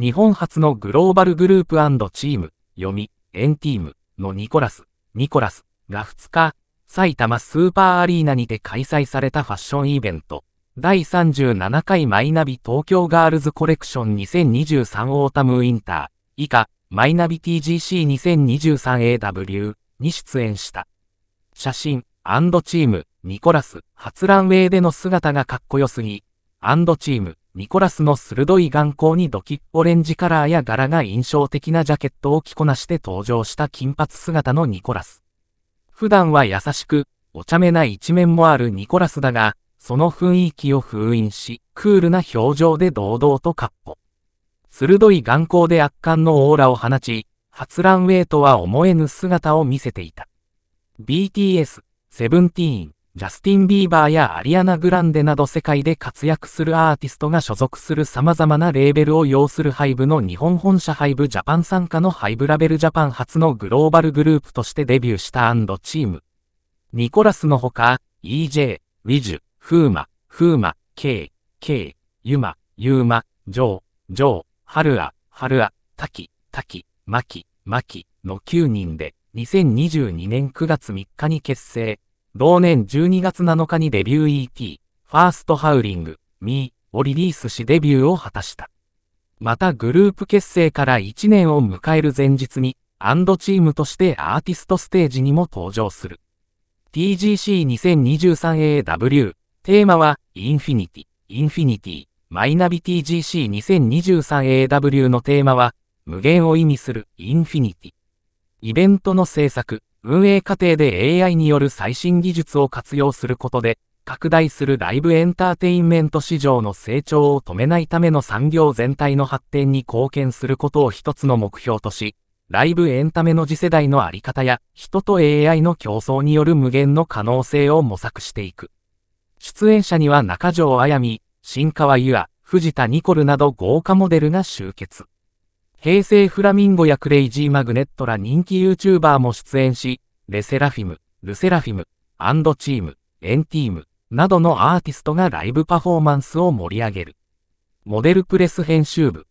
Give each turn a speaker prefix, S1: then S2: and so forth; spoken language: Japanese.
S1: 日本初のグローバルグループチーム、読み、エンティームのニコラス、ニコラスが2日、埼玉スーパーアリーナにて開催されたファッションイベント、第37回マイナビ東京ガールズコレクション2023オータムウィンター以下、マイナビ TGC2023AW に出演した。写真、チーム、ニコラス、初ランウェイでの姿がかっこよすぎ、チーム、ニコラスの鋭い眼光にドキッオレンジカラーや柄が印象的なジャケットを着こなして登場した金髪姿のニコラス。普段は優しく、お茶目な一面もあるニコラスだが、その雰囲気を封印し、クールな表情で堂々とカッポ。鋭い眼光で圧巻のオーラを放ち、初ランウェイとは思えぬ姿を見せていた。BTS、セブンティーン。ジャスティン・ビーバーやアリアナ・グランデなど世界で活躍するアーティストが所属する様々なレーベルを擁するハイブの日本本社ハイブジャパン参加のハイブラベルジャパン初のグローバルグループとしてデビューしたチーム。ニコラスのほか、EJ、ウィジュ、フーマ、フーマ、K、K、ユマ、ユーマ、ジョー、ジョー、ハルア、ハルア、タキ、タキ、マキ、マキの9人で2022年9月3日に結成。同年12月7日にデビュー EP、ファーストハウリング、ミーをリリースしデビューを果たした。またグループ結成から1年を迎える前日に、アンドチームとしてアーティストステージにも登場する。TGC2023AW、テーマは、インフィニティ、インフィニティ、マイナビ TGC2023AW のテーマは、無限を意味する、インフィニティ。イベントの制作、運営過程で AI による最新技術を活用することで、拡大するライブエンターテインメント市場の成長を止めないための産業全体の発展に貢献することを一つの目標とし、ライブエンタメの次世代のあり方や、人と AI の競争による無限の可能性を模索していく。出演者には中条あやみ、新川ゆあ、藤田ニコルなど豪華モデルが集結。平成フラミンゴやクレイジーマグネットら人気 YouTuber も出演し、レセラフィム、ルセラフィム、アンドチーム、エンティーム、などのアーティストがライブパフォーマンスを盛り上げる。モデルプレス編集部、